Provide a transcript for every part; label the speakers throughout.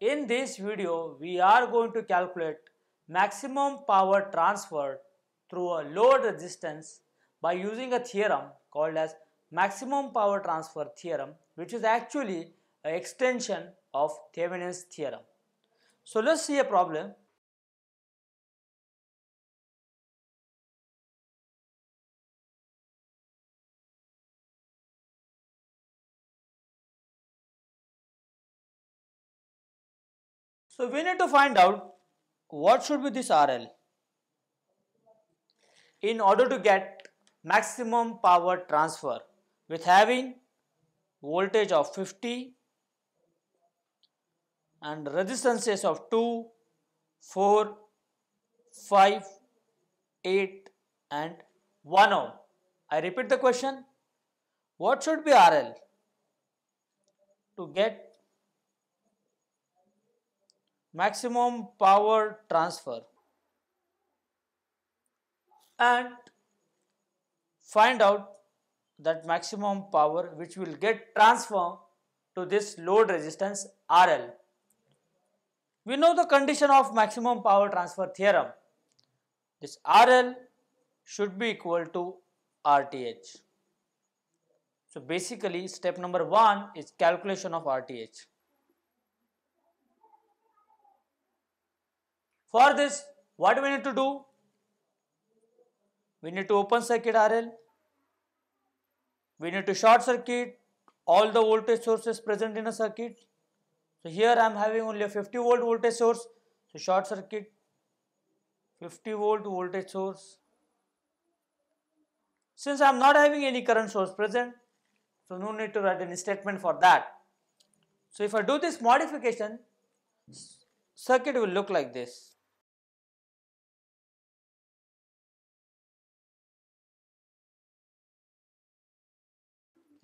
Speaker 1: In this video, we are going to calculate maximum power transfer through a load resistance by using a theorem called as maximum power transfer theorem which is actually an extension of Thevenin's theorem. So let's see a problem So we need to find out what should be this RL in order to get maximum power transfer with having voltage of 50 and resistances of 2, 4, 5, 8 and 1 ohm. I repeat the question, what should be RL to get maximum power transfer and find out that maximum power which will get transferred to this load resistance RL. We know the condition of maximum power transfer theorem. This RL should be equal to RTH. So basically step number 1 is calculation of RTH. For this, what we need to do? We need to open circuit RL. We need to short circuit all the voltage sources present in a circuit. So here I am having only a 50 volt voltage source. So short circuit 50 volt voltage source. Since I am not having any current source present, so no need to write any statement for that. So if I do this modification, circuit will look like this.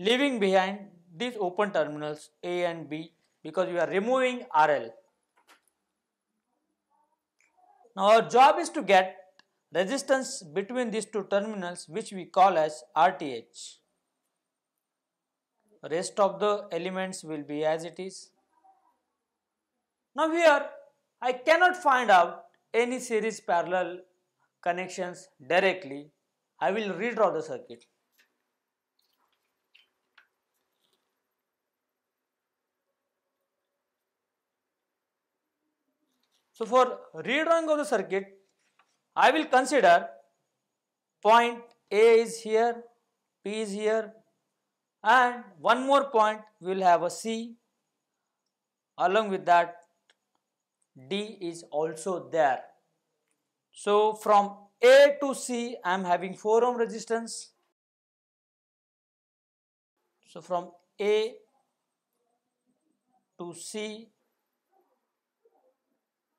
Speaker 1: leaving behind these open terminals A and B because we are removing RL. Now our job is to get resistance between these two terminals which we call as RTH. Rest of the elements will be as it is. Now here I cannot find out any series parallel connections directly. I will redraw the circuit. So, for redrawing of the circuit, I will consider point A is here, P is here and one more point we will have a C along with that D is also there. So, from A to C I am having 4 ohm resistance. So, from A to C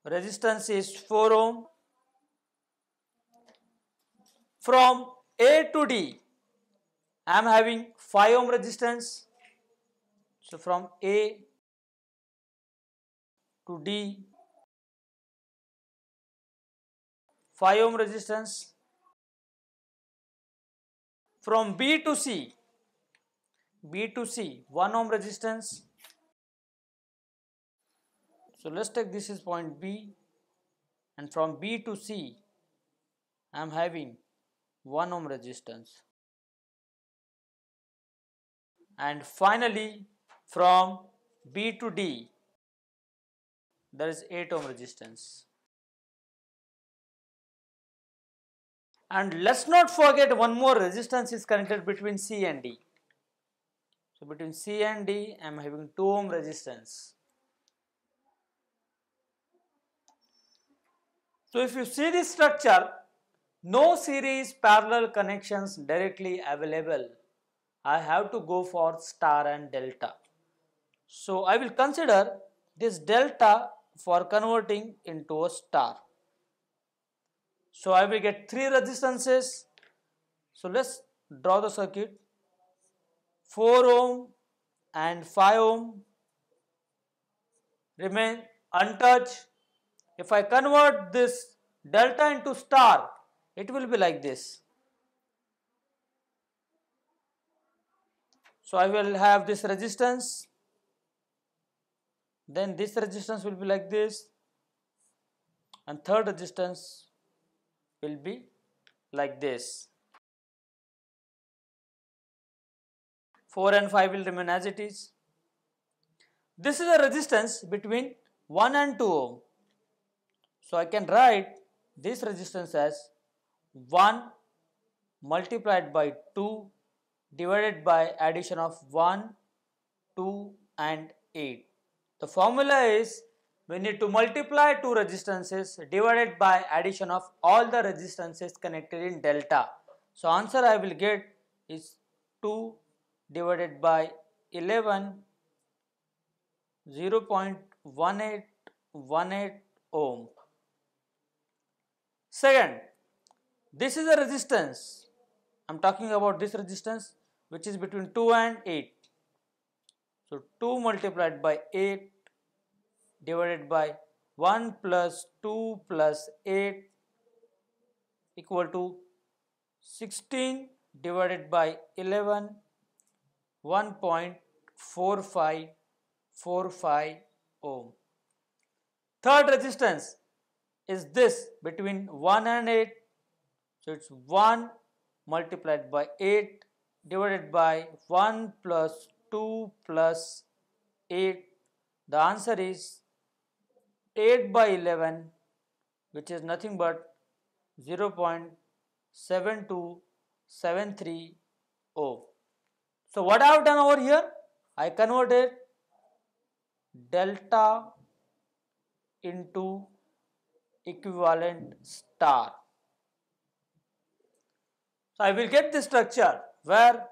Speaker 1: resistance is 4 ohm. From A to D, I am having 5 ohm resistance. So, from A to D, 5 ohm resistance. From B to C, B to C, 1 ohm resistance. So let's take this is point B and from B to C I am having 1 ohm resistance and finally from B to D there is 8 ohm resistance. And let's not forget one more resistance is connected between C and D. So between C and D I am having 2 ohm resistance So if you see this structure, no series parallel connections directly available. I have to go for star and delta. So I will consider this delta for converting into a star. So I will get three resistances. So let's draw the circuit. 4 ohm and 5 ohm remain untouched if I convert this delta into star, it will be like this. So I will have this resistance, then this resistance will be like this and third resistance will be like this. 4 and 5 will remain as it is. This is a resistance between 1 and 2 ohm. So I can write this resistance as 1 multiplied by 2 divided by addition of 1, 2 and 8. The formula is we need to multiply two resistances divided by addition of all the resistances connected in delta. So answer I will get is 2 divided by 11 0.1818 ohm. Second, this is a resistance. I am talking about this resistance which is between 2 and 8. So, 2 multiplied by 8 divided by 1 plus 2 plus 8 equal to 16 divided by 11 1.4545 ohm. Third resistance is this between 1 and 8. So it's 1 multiplied by 8 divided by 1 plus 2 plus 8. The answer is 8 by 11 which is nothing but 0 0.72730. So what I have done over here? I converted delta into equivalent star. So, I will get this structure where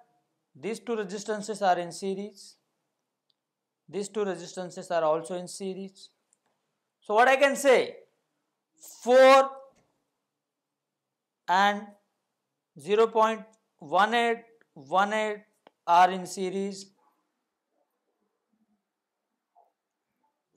Speaker 1: these two resistances are in series, these two resistances are also in series. So, what I can say 4 and 0 0.1818 are in series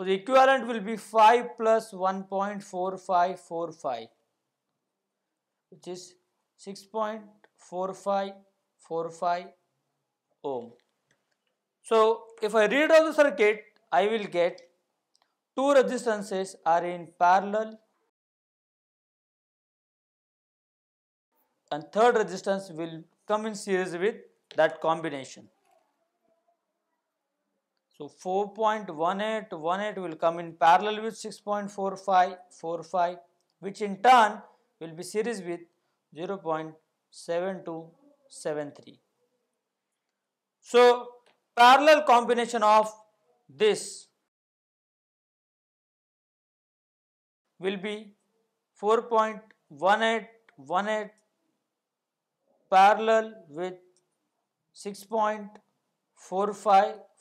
Speaker 1: So the equivalent will be 5 plus 1.4545 which is 6.4545 ohm. So if I read out the circuit I will get two resistances are in parallel and third resistance will come in series with that combination. So four point one eight one eight will come in parallel with six point four five four five, which in turn will be series with 0.7273. So parallel combination of this will be 4.1818 parallel with 6.45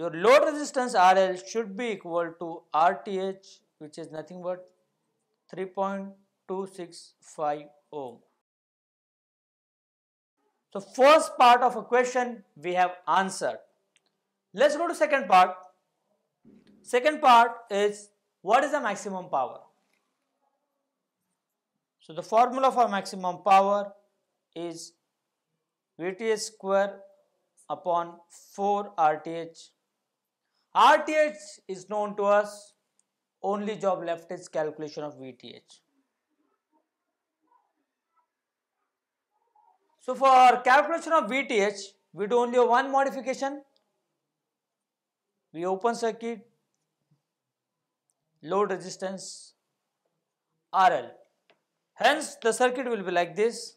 Speaker 1: Your load resistance RL should be equal to RTH which is nothing but 3.265 ohm. So first part of a question we have answered. Let's go to second part. Second part is what is the maximum power? So the formula for maximum power is VTH square upon 4 RTH RTH is known to us, only job left is calculation of VTH. So for calculation of VTH, we do only one modification. We open circuit, load resistance RL. Hence the circuit will be like this.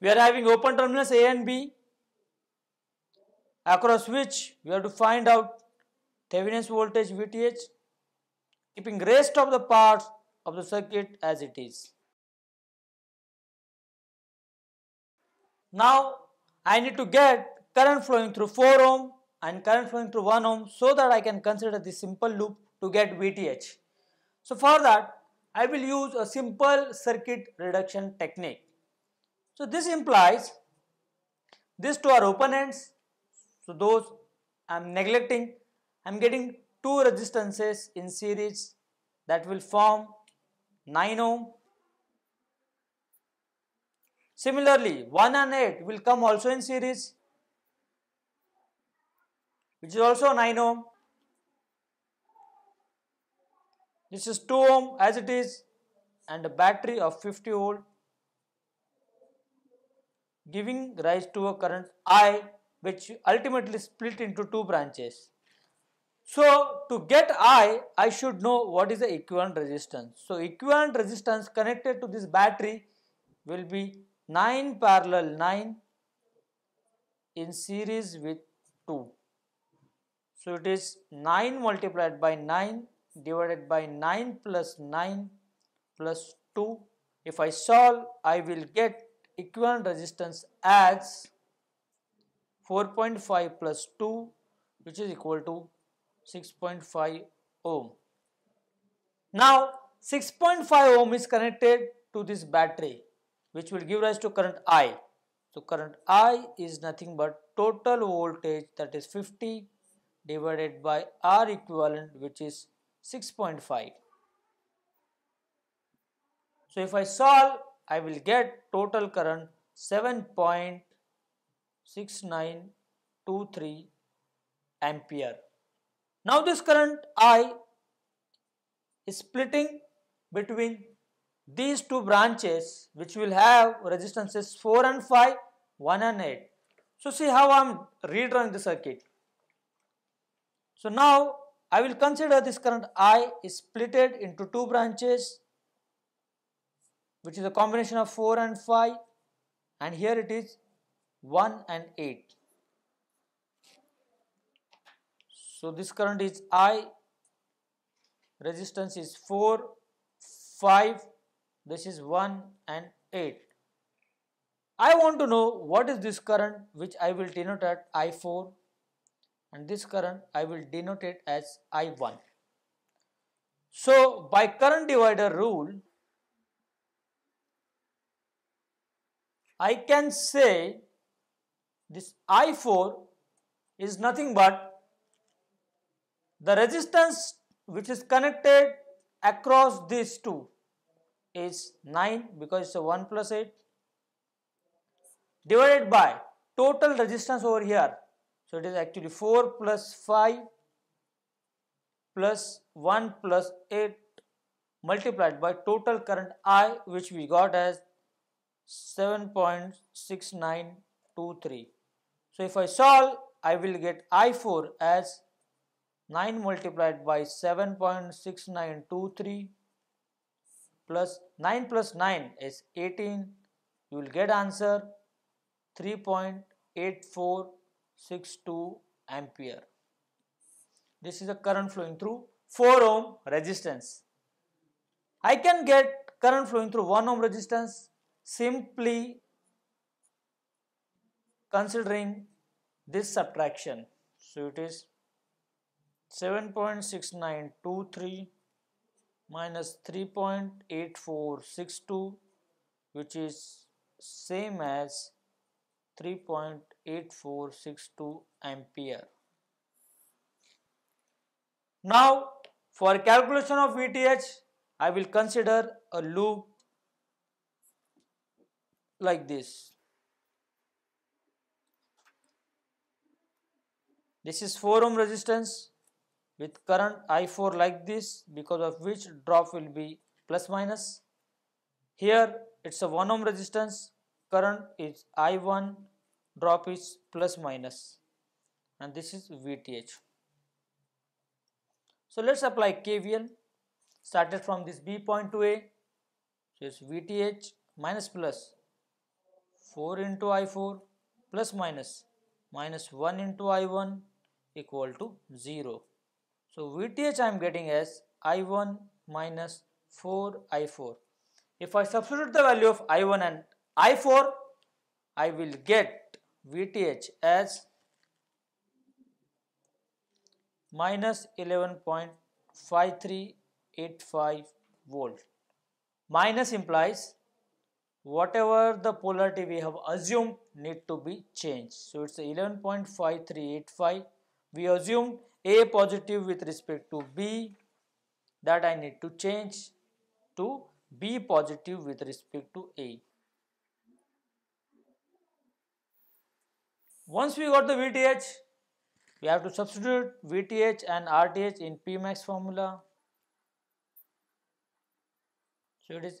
Speaker 1: we are having open terminals A and B across which we have to find out Thevenin's voltage VTH keeping rest of the parts of the circuit as it is. Now I need to get current flowing through 4 ohm and current flowing through 1 ohm so that I can consider this simple loop to get VTH. So for that I will use a simple circuit reduction technique. So this implies these two are open ends. So those I am neglecting. I am getting two resistances in series that will form 9 ohm. Similarly, 1 and 8 will come also in series which is also 9 ohm. This is 2 ohm as it is and a battery of 50 volt giving rise to a current I which ultimately split into two branches. So, to get I, I should know what is the equivalent resistance. So, equivalent resistance connected to this battery will be 9 parallel 9 in series with 2. So, it is 9 multiplied by 9 divided by 9 plus 9 plus 2. If I solve, I will get equivalent resistance as 4.5 plus 2 which is equal to 6.5 ohm. Now 6.5 ohm is connected to this battery which will give rise to current I. So current I is nothing but total voltage that is 50 divided by R equivalent which is 6.5. So if I solve I will get total current 7.6923 ampere. Now this current I is splitting between these two branches which will have resistances 4 and 5, 1 and 8. So see how I am redrawing the circuit. So now I will consider this current I is splitted into two branches which is a combination of 4 and 5 and here it is 1 and 8. So this current is I, resistance is 4, 5, this is 1 and 8. I want to know what is this current which I will denote at I4 and this current I will denote it as I1. So by current divider rule I can say this I4 is nothing but the resistance which is connected across these two is 9 because it's a 1 plus 8 divided by total resistance over here. So, it is actually 4 plus 5 plus 1 plus 8 multiplied by total current I which we got as 7.6923. So if I solve, I will get I4 as 9 multiplied by 7.6923 plus 9 plus 9 is 18. You will get answer 3.8462 ampere. This is the current flowing through 4 ohm resistance. I can get current flowing through 1 ohm resistance, simply considering this subtraction. So it is 7.6923 minus 3.8462 which is same as 3.8462 ampere. Now for calculation of VTH I will consider a loop like this. This is 4 ohm resistance with current I4 like this because of which drop will be plus minus. Here it's a 1 ohm resistance, current is I1, drop is plus minus and this is VTH. So let's apply KVL started from this B point to A, so it's VTH minus plus 4 into I4 plus minus minus 1 into I1 equal to 0. So VTH I am getting as I1 minus 4 I4. If I substitute the value of I1 and I4, I will get VTH as minus 11.5385 volt. Minus implies whatever the polarity we have assumed need to be changed. So, it is 11.5385. We assumed A positive with respect to B that I need to change to B positive with respect to A. Once we got the VTH, we have to substitute VTH and RTH in Pmax formula. So, it is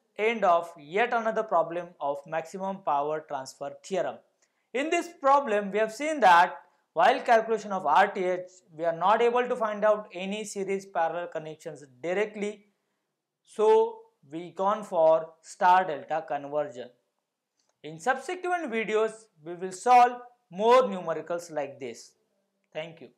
Speaker 1: end of yet another problem of maximum power transfer theorem. In this problem, we have seen that while calculation of RTH, we are not able to find out any series parallel connections directly. So, we gone for star delta conversion. In subsequent videos, we will solve more numericals like this. Thank you.